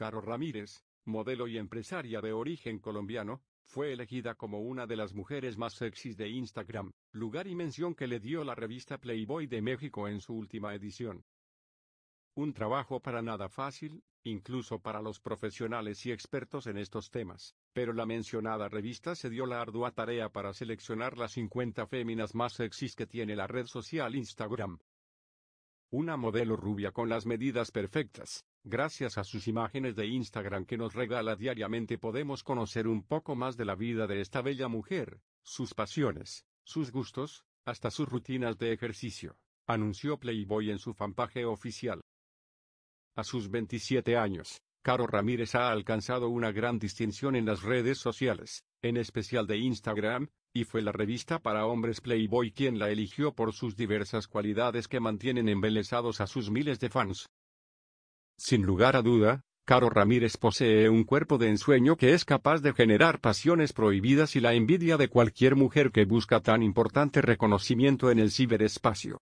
Caro Ramírez, modelo y empresaria de origen colombiano, fue elegida como una de las mujeres más sexys de Instagram, lugar y mención que le dio la revista Playboy de México en su última edición. Un trabajo para nada fácil, incluso para los profesionales y expertos en estos temas, pero la mencionada revista se dio la ardua tarea para seleccionar las 50 féminas más sexys que tiene la red social Instagram, una modelo rubia con las medidas perfectas. Gracias a sus imágenes de Instagram que nos regala diariamente podemos conocer un poco más de la vida de esta bella mujer, sus pasiones, sus gustos, hasta sus rutinas de ejercicio, anunció Playboy en su fanpage oficial. A sus 27 años, Caro Ramírez ha alcanzado una gran distinción en las redes sociales, en especial de Instagram, y fue la revista para hombres Playboy quien la eligió por sus diversas cualidades que mantienen embelesados a sus miles de fans. Sin lugar a duda, Caro Ramírez posee un cuerpo de ensueño que es capaz de generar pasiones prohibidas y la envidia de cualquier mujer que busca tan importante reconocimiento en el ciberespacio.